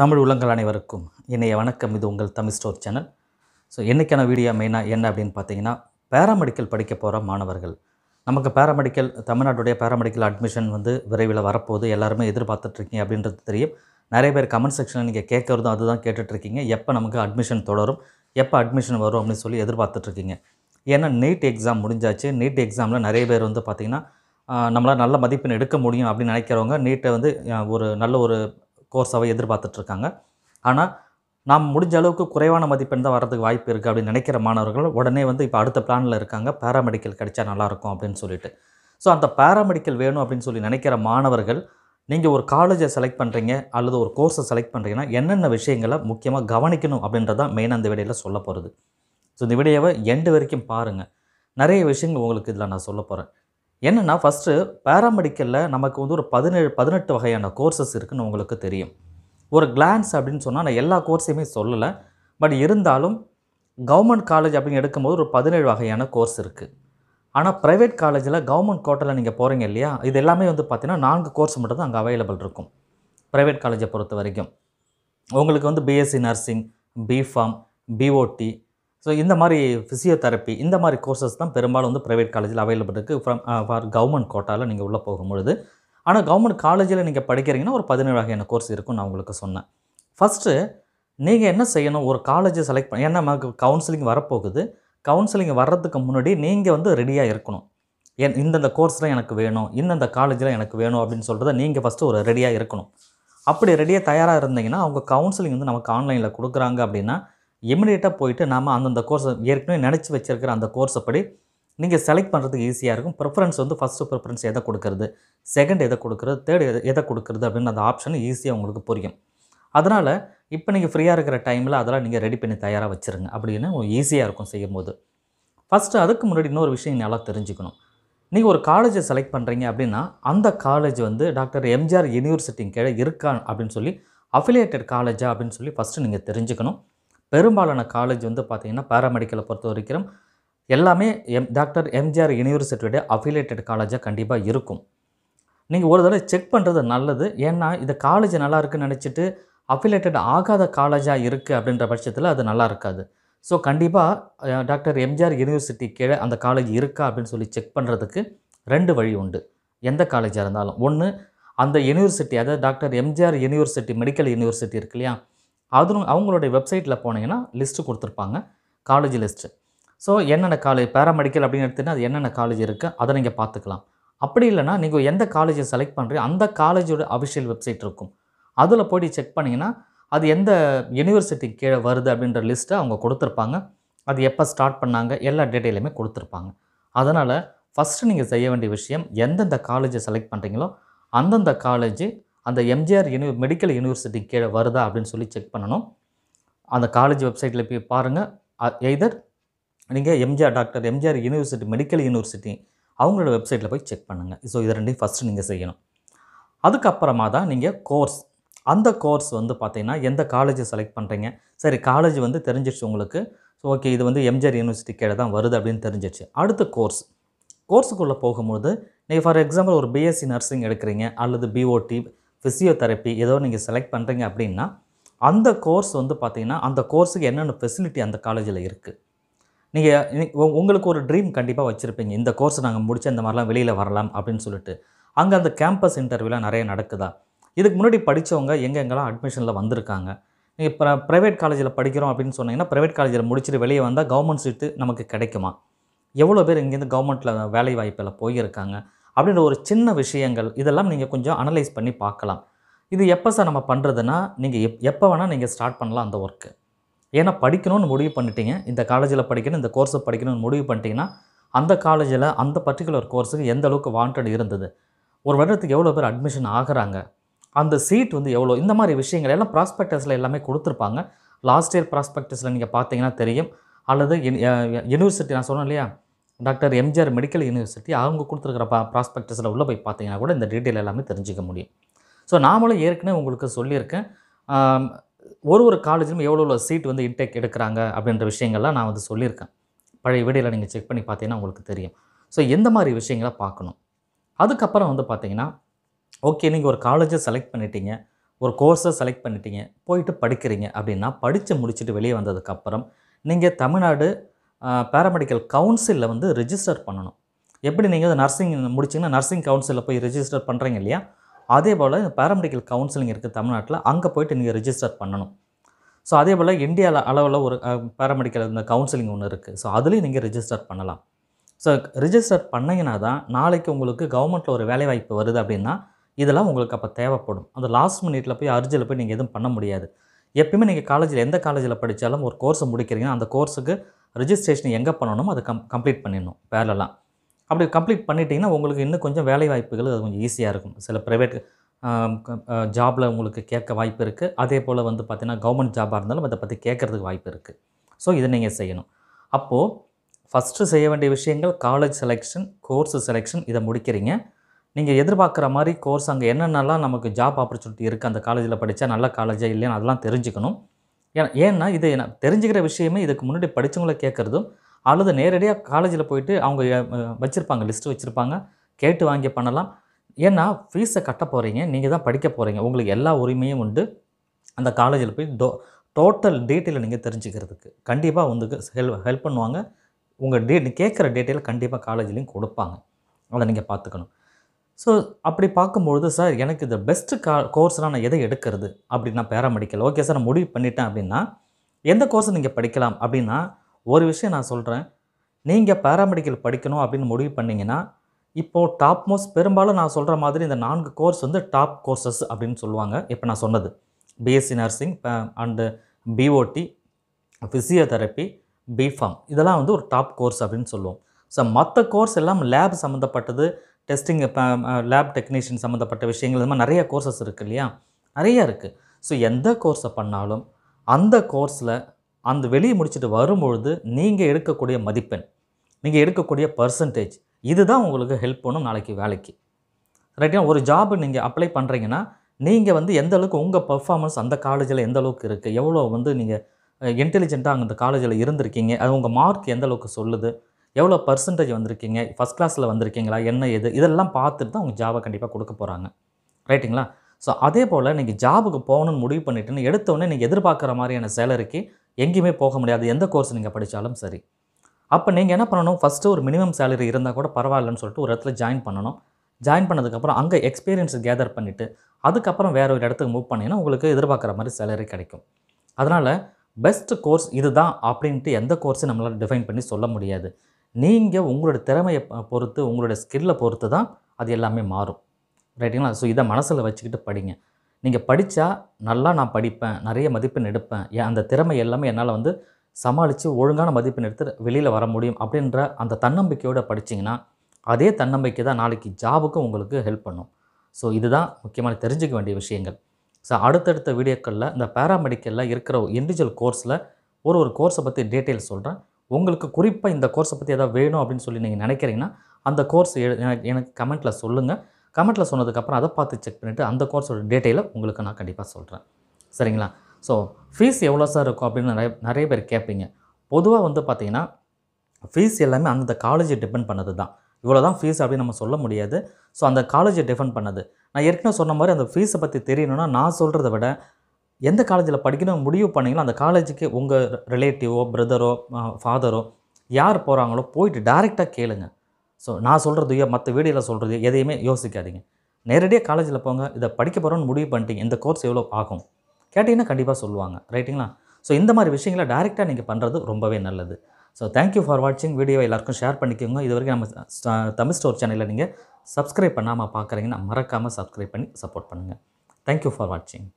தமிழ் உள்ளங்கள் அனைவருக்கும் இணைய வணக்கம் இது உங்கள் தமிழ் ஸ்டோர் சேனல் ஸோ என்றைக்கான வீடியோ மெயினாக என்ன அப்படின்னு பார்த்தீங்கன்னா பேராமெடிக்கல் படிக்க போகிற மாணவர்கள் நமக்கு பேராமெடிக்கல் தமிழ்நாட்டுடைய பேராமெடிக்கல் அட்மிஷன் வந்து விரைவில் வரப்போகுது எல்லாருமே எதிர்பார்த்துட்ருக்கீங்க அப்படின்றது தெரியும் நிறைய பேர் கமெண்ட் செக்ஷனில் நீங்கள் கேட்குறதும் அதுதான் கேட்டுட்ருக்கீங்க எப்போ நமக்கு அட்மிஷன் தொடரும் எப்போ அட்மிஷன் வரும் அப்படின்னு சொல்லி எதிர்பார்த்துட்ருக்கீங்க ஏன்னா நீட் எக்ஸாம் முடிஞ்சாச்சு நீட் எக்ஸாமில் நிறைய பேர் வந்து பார்த்திங்கன்னா நம்மளால் நல்ல மதிப்பெண் எடுக்க முடியும் அப்படின்னு நினைக்கிறவங்க நீட்டை வந்து ஒரு நல்ல ஒரு கோர்ஸாகவே எதிர்பார்த்துட்ருக்காங்க ஆனால் நாம் முடிஞ்ச அளவுக்கு குறைவான மதிப்பெண் தான் வரதுக்கு வாய்ப்பு இருக்குது அப்படின்னு நினைக்கிற மாணவர்கள் உடனே வந்து இப்போ அடுத்த பிளானில் இருக்காங்க பேராமெடிக்கல் கிடைச்சா நல்லாயிருக்கும் அப்படின்னு சொல்லிட்டு ஸோ அந்த பேராமெடிக்கல் வேணும் அப்படின்னு சொல்லி நினைக்கிற மாணவர்கள் நீங்கள் ஒரு காலேஜை செலக்ட் பண்ணுறீங்க அல்லது ஒரு கோர்ஸை செலக்ட் பண்ணுறீங்கன்னா என்னென்ன விஷயங்களை முக்கியமாக கவனிக்கணும் அப்படின்றதான் மெயினாக அந்த விடையில் சொல்ல போகிறது ஸோ இந்த விடையவை எண்டு வரைக்கும் பாருங்கள் நிறைய விஷயங்கள் உங்களுக்கு இதில் நான் சொல்ல போகிறேன் என்னென்னா ஃபஸ்ட்டு பேராமெடிக்கலில் நமக்கு வந்து ஒரு பதினேழு பதினெட்டு வகையான கோர்சஸ் இருக்குதுன்னு உங்களுக்கு தெரியும் ஒரு கிளான்ஸ் அப்படின்னு சொன்னால் நான் எல்லா கோர்ஸையுமே சொல்லலை பட் இருந்தாலும் கவர்மெண்ட் காலேஜ் அப்படின்னு எடுக்கும்போது ஒரு பதினேழு வகையான கோர்ஸ் இருக்குது ஆனால் ப்ரைவேட் காலேஜில் கவர்மெண்ட் கோட்டலில் நீங்கள் போகிறீங்க இல்லையா இது எல்லாமே வந்து பார்த்திங்கன்னா நான்கு கோர்ஸ் மட்டும்தான் அங்கே அவைலபிள் இருக்கும் ப்ரைவேட் காலேஜை பொறுத்த வரைக்கும் உங்களுக்கு வந்து BSc nursing BPharm BOT so இந்த மாதிரி ஃபிசியோதெரப்பி இந்த மாதிரி கோர்சஸ் தான் பெரும்பாலும் வந்து ப்ரைவேட் காலேஜில் அவைலபிள் இருக்குது ஃப்ரம் ஃபார் கவர்மெண்ட் கோட்டாவில் நீங்கள் உள்ளே போகும்பொழுது ஆனால் கவர்மெண்ட் காலேஜில் நீங்கள் படிக்கிறீங்கன்னா ஒரு பதினேழு வகையான கோர்ஸ் இருக்கும் நான் உங்களுக்கு சொன்னேன் ஃபஸ்ட்டு நீங்கள் என்ன செய்யணும் ஒரு காலேஜை செலக்ட் பண்ண ஏன்னா நமக்கு கவுன்சிலிங் வரப்போகுது கவுன்சிலிங் வர்றதுக்கு முன்னாடி நீங்கள் வந்து ரெடியாக இருக்கணும் என் இந்தந்த கோர்ஸில் எனக்கு வேணும் இந்தந்த காலேஜில் எனக்கு வேணும் அப்படின்னு சொல்கிறத நீங்கள் ஃபஸ்ட்டு ஒரு ரெடியாக இருக்கணும் அப்படி ரெடியாக தயாராக இருந்தீங்கன்னா அவங்க கவுன்சிலிங் வந்து நமக்கு ஆன்லைனில் கொடுக்குறாங்க அப்படின்னா இமிடியேட்டாக போயிட்டு நாம் அந்தந்த கோர்ஸை ஏற்கனவே நினச்சி வச்சுருக்கிற அந்த கோர்ஸை படி நீங்கள் செலக்ட் பண்ணுறதுக்கு ஈஸியாக இருக்கும் ப்ரிஃபரன்ஸ் வந்து ஃபஸ்ட்டு ப்ரிஃபரன்ஸ் எதை கொடுக்குறது செகண்ட் எதை கொடுக்குறது தேர்ட் எதை எதை கொடுக்குறது அப்படின்னு அந்த ஆப்ஷன் ஈஸியாக உங்களுக்கு புரியும் அதனால் இப்போ நீங்கள் ஃப்ரீயாக இருக்கிற டைமில் அதெல்லாம் நீங்கள் ரெடி பண்ணி தயாராக வச்சுருங்க அப்படின்னு ஈஸியாக இருக்கும் செய்யும் போது ஃபஸ்ட்டு அதுக்கு முன்னாடி இன்னொரு விஷயம் நல்லா தெரிஞ்சுக்கணும் நீங்கள் ஒரு காலேஜை செலக்ட் பண்ணுறீங்க அப்படின்னா அந்த காலேஜ் வந்து டாக்டர் எம்ஜிஆர் யூனிவர்சிட்டிங்க கீழே இருக்கா அப்படின்னு சொல்லி அஃபிலியேட்டட் காலேஜா அப்படின்னு சொல்லி ஃபஸ்ட்டு நீங்கள் தெரிஞ்சுக்கணும் பெரும்பாலான காலேஜ் வந்து பார்த்திங்கன்னா பேராமெடிக்கலை பொறுத்த வரைக்கும் எல்லாமே எம் டாக்டர் எம்ஜிஆர் யூனிவர்சிட்டியுடைய அஃபிலேட்டட் காலேஜாக கண்டிப்பாக இருக்கும் நீங்கள் ஒரு தடவை செக் பண்ணுறது நல்லது ஏன்னா இந்த காலேஜ் நல்லா இருக்குன்னு நினச்சிட்டு அஃபிலேட்டட் ஆகாத காலேஜாக இருக்குது அப்படின்ற பட்சத்தில் அது நல்லா இருக்காது ஸோ கண்டிப்பாக டாக்டர் எம்ஜிஆர் யூனிவர்சிட்டி கீழே அந்த காலேஜ் இருக்கா அப்படின்னு சொல்லி செக் பண்ணுறதுக்கு ரெண்டு வழி உண்டு எந்த காலேஜாக இருந்தாலும் ஒன்று அந்த யூனிவர்சிட்டி அதாவது doctor MGR university medical university இருக்கு இல்லையா அதுவும் அவங்களுடைய வெப்சைட்டில் போனீங்கன்னா லிஸ்ட்டு கொடுத்துருப்பாங்க காலேஜ் லிஸ்ட்டு ஸோ என்னென்ன காலேஜ் பேராமெடிக்கல் அப்படின்னு எடுத்தீங்கன்னா அது என்னென்ன காலேஜ் இருக்குது அதை நீங்கள் பார்த்துக்கலாம் அப்படி இல்லைனா நீங்கள் எந்த காலேஜை செலக்ட் பண்ணுறீங்க அந்த காலேஜோட அஃபிஷியல் வெப்சைட் இருக்கும் அதில் போய்ட்டு செக் பண்ணிங்கன்னா அது எந்த யூனிவர்சிட்டி கீழே வருது அப்படின்ற லிஸ்ட்டை அவங்க கொடுத்துருப்பாங்க அது எப்போ ஸ்டார்ட் பண்ணாங்க எல்லா டீட்டெயிலுமே கொடுத்துருப்பாங்க அதனால் ஃபஸ்ட்டு நீங்கள் செய்ய வேண்டிய விஷயம் எந்தெந்த காலேஜை செலக்ட் பண்ணுறீங்களோ அந்தந்த காலேஜ் அந்த எம்ஜிஆர் யூனி மெடிக்கல் யூனிவர்சிட்டி கீழே வருதா அப்படின்னு சொல்லி செக் பண்ணணும் அந்த காலேஜ் வெப்சைட்டில் போய் பாருங்கள் எய்தர் நீங்கள் MGR doctor MGR university medical university அவங்களோட வெப்சைட்டில் போய் செக் பண்ணுங்கள் ஸோ இது ரெண்டையும் ஃபஸ்ட்டு நீங்கள் செய்யணும் அதுக்கப்புறமா தான் நீங்கள் கோர்ஸ் அந்த கோர்ஸ் வந்து பார்த்திங்கன்னா எந்த காலேஜை செலக்ட் பண்ணுறீங்க சரி காலேஜ் வந்து தெரிஞ்சிடுச்சு உங்களுக்கு ஸோ ஓகே இது வந்து எம்ஜிஆர் யூனிவர்சிட்டி கீழே தான் வருது அப்படின்னு தெரிஞ்சிருச்சு அடுத்த கோர்ஸ் கோர்ஸுக்குள்ளே போகும்போது நீங்கள் ஃபார் எக்ஸாம்பிள் ஒரு பிஎஸ்சி நர்சிங் எடுக்கிறீங்க அல்லது பிஓடி ஃபிசியோதெரப்பி ஏதோ நீங்கள் செலக்ட் பண்ணுறீங்க அப்படின்னா அந்த கோர்ஸ் வந்து பார்த்திங்கன்னா அந்த கோர்ஸுக்கு என்னென்ன ஃபெசிலிட்டி அந்த காலேஜில் இருக்குது நீங்கள் உங்களுக்கு ஒரு ட்ரீம் கண்டிப்பாக வச்சுருப்பீங்க இந்த கோர்ஸ் நாங்கள் முடிச்சு இந்த மாதிரிலாம் வெளியில் வரலாம் அப்படின்னு சொல்லிட்டு அங்கே அந்த கேம்பஸ் இன்டர்வியூலாம் நிறைய நடக்குதா இதுக்கு முன்னாடி படித்தவங்க எங்கே எங்கெல்லாம் அட்மிஷனில் வந்திருக்காங்க நீங்கள் இப்போ ப்ரைவேட் காலேஜில் படிக்கிறோம் அப்படின்னு சொன்னீங்கன்னா ப்ரைவேட் காலேஜில் முடிச்சுட்டு வெளியே வந்தால் கவர்மெண்ட் சீட்டு நமக்கு கிடைக்குமா எவ்வளோ பேர் இங்கேருந்து கவர்மெண்ட்டில் வேலை வாய்ப்பில் போயிருக்காங்க அப்படின்ற ஒரு சின்ன விஷயங்கள் இதெல்லாம் நீங்கள் கொஞ்சம் அனலைஸ் பண்ணி பார்க்கலாம் இது எப்போ சார் நம்ம பண்ணுறதுன்னா நீங்கள் எப் எப்போ வேணால் நீங்கள் ஸ்டார்ட் பண்ணலாம் அந்த ஒர்க்கு ஏன்னா படிக்கணும்னு முடிவு பண்ணிட்டீங்க இந்த காலேஜில் படிக்கணும் இந்த கோர்ஸை படிக்கணும்னு முடிவு பண்ணிட்டீங்கன்னா அந்த காலேஜில் அந்த பர்டிகுலர் கோர்ஸுக்கு எந்த அளவுக்கு வாண்டட் இருந்தது ஒரு வருடத்துக்கு எவ்வளோ பேர் அட்மிஷன் ஆகிறாங்க அந்த சீட் வந்து எவ்வளோ இந்த மாதிரி விஷயங்கள் எல்லாம் ப்ராஸ்பெக்டஸில் எல்லாமே கொடுத்துருப்பாங்க லாஸ்ட் இயர் ப்ராஸ்பெக்டஸில் நீங்கள் பார்த்தீங்கன்னா தெரியும் அல்லது யூனிவர்சிட்டி நான் சொன்னேன் இல்லையா டாக்டர் எம்ஜிஆர் மெடிக்கல் யூனிவர்சிட்டி அவங்க கொடுத்துருக்கிற பா ப்ராஸ்பெக்டஸில் உள்ளே போய் பார்த்தீங்கன்னா கூட இந்த டீட்டெயில் எல்லாமே தெரிஞ்சிக்க முடியும் ஸோ நாமளும் ஏற்கனவே உங்களுக்கு சொல்லியிருக்கேன் ஒரு ஒரு காலேஜிலும் எவ்வளோ எவ்வளோ சீட் வந்து இன்டேக் எடுக்கிறாங்க அப்படின்ற விஷயங்கள்லாம் நான் வந்து சொல்லியிருக்கேன் பழைய வீடியோவில் நீங்கள் செக் பண்ணி பார்த்தீங்கன்னா உங்களுக்கு தெரியும் ஸோ எந்த மாதிரி விஷயங்களை பார்க்கணும் அதுக்கப்புறம் வந்து பார்த்தீங்கன்னா ஓகே நீங்கள் ஒரு காலேஜை செலக்ட் பண்ணிட்டீங்க ஒரு கோர்ஸை செலக்ட் பண்ணிட்டீங்க போயிட்டு படிக்கிறீங்க அப்படின்னா படித்து முடிச்சுட்டு வெளியே வந்ததுக்கப்புறம் நீங்கள் தமிழ்நாடு பேராமெடிக்கல் கவுன்சிலில் வந்து ரிஜிஸ்டர் பண்ணணும் எப்படி நீங்கள் வந்து நர்சிங் முடிச்சிங்கன்னா நர்சிங் கவுன்சிலில் போய் ரிஜிஸ்டர் பண்ணுறீங்க இல்லையா அதே போல் பேராமெடிக்கல் கவுன்சிலிங் இருக்குது தமிழ்நாட்டில் அங்கே போயிட்டு நீங்கள் ரிஜிஸ்டர் பண்ணணும் ஸோ அதே போல் இந்தியா அளவில் ஒரு பேராமெடிக்கல் இந்த கவுன்சிலிங் ஒன்று இருக்குது ஸோ அதுலேயும் நீங்கள் ரிஜிஸ்டர் பண்ணலாம் ஸோ ரிஜிஸ்டர் பண்ணிங்கன்னா தான் நாளைக்கு உங்களுக்கு கவர்மெண்ட்டில் ஒரு வேலைவாய்ப்பு வருது அப்படின்னா இதெல்லாம் உங்களுக்கு அப்போ தேவைப்படும் அந்த லாஸ்ட் மினிட்ல போய் அர்ஜியில் போய் நீங்கள் எதுவும் பண்ண முடியாது எப்பயுமே நீங்கள் காலேஜில் எந்த காலேஜில் படித்தாலும் ஒரு கோர்ஸ் முடிக்கிறீங்கன்னா அந்த கோர்ஸுக்கு ரிஜிஸ்ட்ரேஷன் எங்கே பண்ணணுமோ அதை கம் கம்ப்ளீட் பண்ணிடணும் வேலைலாம் அப்படி கம்ப்ளீட் பண்ணிட்டீங்கன்னா உங்களுக்கு இன்னும் கொஞ்சம் வேலை வாய்ப்புகள் அது கொஞ்சம் ஈஸியாக இருக்கும் சில ப்ரைவேட் ஜாபில் உங்களுக்கு கேட்க வாய்ப்பு இருக்குது அதே போல் வந்து பார்த்திங்கன்னா கவர்மெண்ட் ஜாபாக இருந்தாலும் அதை பற்றி கேட்குறதுக்கு வாய்ப்பு இருக்குது ஸோ இதை நீங்கள் செய்யணும் அப்போது ஃபஸ்ட்டு செய்ய வேண்டிய விஷயங்கள் காலேஜ் செலெக்ஷன் கோர்ஸ் செலெக்ஷன் இதை முடிக்கிறீங்க நீங்கள் எதிர்பார்க்குற மாதிரி கோர்ஸ் அங்கே என்னென்னலாம் நமக்கு ஜாப் ஆப்பர்ச்சுனிட்டி இருக்குது அந்த காலேஜில் படித்தா நல்ல காலேஜாக இல்லைன்னு அதெல்லாம் தெரிஞ்சுக்கணும் ஏன்னா ஏன்னா இது நான் தெரிஞ்சுக்கிற விஷயமே இதுக்கு முன்னாடி படித்தவங்கள கேட்குறதும் அல்லது நேரடியாக காலேஜில் போயிட்டு அவங்க வச்சுருப்பாங்க லிஸ்ட்டு வச்சுருப்பாங்க கேட்டு வாங்கி பண்ணலாம் ஏன்னா ஃபீஸை கட்ட போகிறீங்க நீங்கள் தான் படிக்க போகிறீங்க உங்களுக்கு எல்லா உரிமையும் உண்டு அந்த காலேஜில் போய் டோ டோட்டல் டீட்டெயிலை நீங்கள் தெரிஞ்சுக்கிறதுக்கு கண்டிப்பாக வந்து ஹெல்ப் ஹெல்ப் பண்ணுவாங்க உங்கள் டீ கேட்குற டீட்டெயில் கண்டிப்பாக காலேஜ்லேயும் கொடுப்பாங்க அதை நீங்கள் பார்த்துக்கணும் ஸோ அப்படி பார்க்கும்பொழுது சார் எனக்கு இந்த பெஸ்ட்டு கா கோர்ஸ்லாம் நான் எதை எடுக்கிறது அப்படின்னா பேராமெடிக்கல் ஓகே சார் நான் முடிவு பண்ணிட்டேன் அப்படின்னா எந்த கோர்ஸை நீங்கள் படிக்கலாம் அப்படின்னா ஒரு விஷயம் நான் சொல்கிறேன் நீங்கள் பேராமெடிக்கல் படிக்கணும் அப்படின்னு முடிவு பண்ணிங்கன்னா இப்போது டாப் மோஸ்ட் பெரும்பாலும் நான் சொல்கிற மாதிரி இந்த நான்கு கோர்ஸ் வந்து டாப் கோர்சஸ் அப்படின்னு சொல்லுவாங்க இப்போ நான் சொன்னது BSc nursing and BOT physiotherapy BPharm இதெல்லாம் வந்து ஒரு டாப் கோர்ஸ் அப்படின்னு சொல்லுவோம் ஸோ மற்ற கோர்ஸ் எல்லாம் லேப் சம்மந்தப்பட்டது டெஸ்டிங் லேப் டெக்னீஷியன் சம்மந்தப்பட்ட விஷயங்கள் இந்த மாதிரி நிறைய கோர்சஸ் இருக்குது இல்லையா நிறையா இருக்குது ஸோ எந்த கோர்ஸை பண்ணாலும் அந்த கோர்ஸில் அந்த வெளியே முடிச்சுட்டு வரும்பொழுது நீங்கள் எடுக்கக்கூடிய மதிப்பெண் நீங்கள் எடுக்கக்கூடிய பர்சன்டேஜ் இதுதான் உங்களுக்கு ஹெல்ப் பண்ணும் நாளைக்கு வேலைக்கு ரைட்டா ஒரு ஜாப் நீங்கள் அப்ளை பண்ணுறீங்கன்னா நீங்கள் வந்து எந்த அளவுக்கு உங்கள் பர்ஃபார்மன்ஸ் அந்த காலேஜில் எந்த அளவுக்கு இருக்குது எவ்வளோ வந்து நீங்கள் இன்டெலிஜென்ட்டாக அந்த காலேஜில் இருந்திருக்கீங்க அது உங்கள் மார்க் எந்த அளவுக்கு சொல்லுது எவ்வளோ பர்சன்டேஜ் வந்திருக்கீங்க ஃபஸ்ட் கிளாஸில் வந்திருக்கீங்களா என்ன எது இதெல்லாம் பார்த்துட்டு தான் உங்கள் ஜாபை கண்டிப்பாக கொடுக்க போகிறாங்க ரைட்டுங்களா ஸோ அதே போல் நீங்கள் ஜாபுக்கு போகணும்னு முடிவு பண்ணிட்டுன்னு எடுத்தோடனே நீங்கள் எதிர்பார்க்குற மாதிரியான சேலரிக்கு எங்கேயுமே போக முடியாது எந்த கோர்ஸ் நீங்கள் படித்தாலும் சரி அப்போ நீங்கள் என்ன பண்ணணும் ஃபஸ்ட்டு ஒரு மினிமம் சேலரி இருந்தால் கூட பரவாயில்லன்னு சொல்லிட்டு ஒரு இடத்துல ஜாயின் பண்ணணும் ஜாயின் பண்ணதுக்கப்புறம் அங்கே எக்ஸ்பீரியன்ஸ் கேதர் பண்ணிவிட்டு அதுக்கப்புறம் வேறு ஒரு இடத்துக்கு மூவ் பண்ணிங்கன்னா உங்களுக்கு எதிர்பார்க்குற மாதிரி சேலரி கிடைக்கும் அதனால் பெஸ்ட் கோர்ஸ் இது தான் அப்படின்ட்டு எந்த கோர்ஸும் நம்மளால் டிஃபைன் பண்ணி சொல்ல முடியாது நீங்கள் உங்களோட திறமையை பொறுத்து உங்களோட ஸ்கில்லை பொறுத்து தான் அது எல்லாமே மாறும் ரைட்டுங்களா ஸோ இதை மனசில் வச்சுக்கிட்டு படிங்க நீங்கள் படித்தா நல்லா நான் படிப்பேன் நிறைய மதிப்பெண் எடுப்பேன் அந்த திறமை எல்லாமே என்னால் வந்து சமாளித்து ஒழுங்கான மதிப்பெண் எடுத்து வெளியில் வர முடியும் அப்படின்ற அந்த தன்னம்பிக்கையோடு படித்தீங்கன்னா அதே தன்னம்பிக்கை தான் நாளைக்கு ஜாபுக்கும் உங்களுக்கு ஹெல்ப் பண்ணும் ஸோ இதுதான் முக்கியமான தெரிஞ்சுக்க வேண்டிய விஷயங்கள் ஸோ அடுத்தடுத்த வீடியோக்களில் இந்த பேராமெடிக்கலில் இருக்கிற இண்டிவிஜுவல் கோர்ஸில் ஒரு ஒரு கோர்ஸை பற்றி டீட்டெயில் சொல்கிறேன் உங்களுக்கு குறிப்பாக இந்த கோர்ஸை பற்றி எதாவது வேணும் அப்படின்னு சொல்லி நீங்கள் நினைக்கிறீங்கன்னா அந்த கோர்ஸ் எனக்கு கமெண்ட்டில் சொல்லுங்கள் கமெண்ட்டில் சொன்னதுக்கப்புறம் அதை பார்த்து செக் பண்ணிவிட்டு அந்த கோர்ஸோட டீட்டெயிலை உங்களுக்கு நான் கண்டிப்பாக சொல்கிறேன் சரிங்களா ஸோ ஃபீஸ் எவ்வளோ சார் இருக்கும் அப்படின்னு நிறைய நிறைய பேர் கேட்பீங்க பொதுவாக வந்து பார்த்திங்கன்னா ஃபீஸ் எல்லாமே அந்தந்த காலேஜை டிபெண்ட் பண்ணது தான் இவ்வளோ தான் ஃபீஸ் அப்படின்னு நம்ம சொல்ல முடியாது ஸோ அந்த காலேஜை டிஃபெண்ட் பண்ணது நான் ஏற்கனவே சொன்ன மாதிரி அந்த ஃபீஸை பற்றி தெரியணும்னா நான் சொல்கிறத விட எந்த காலேஜில் படிக்கணும் முடிவு பண்ணிங்களோ அந்த காலேஜுக்கு உங்கள் ரிலேட்டிவோ பிரதரோ ஃபாதரோ யார் போகிறாங்களோ போயிட்டு டைரெக்டாக கேளுங்க ஸோ நான் சொல்கிறதையோ மற்ற வீடியோவில் சொல்கிறது எதையுமே யோசிக்காதீங்க நேரடியாக காலேஜில் போங்க இதை படிக்க போகிறோன்னு முடிவு பண்ணிட்டீங்க இந்த கோர்ஸ் எவ்வளோ ஆகும் கேட்டிங்கன்னா கண்டிப்பாக சொல்லுவாங்க ரைட்டுங்களா ஸோ இந்த மாதிரி விஷயங்களை டேரெக்டாக நீங்கள் பண்ணுறது ரொம்பவே நல்லது ஸோ தேங்க்யூ ஃபார் வாட்சிங் வீடியோ எல்லாருக்கும் ஷேர் பண்ணிக்கோங்க இது வரைக்கும் நம்ம தமிழ் ஸ்டோர் சேனலில் நீங்கள் சப்ஸ்கிரைப் பண்ணாமல் பார்க்குறீங்கன்னா மறக்காமல் சப்ஸ்கிரைப் பண்ணி சப்போர்ட் பண்ணுங்கள் தேங்க்யூ ஃபார் வாட்சிங்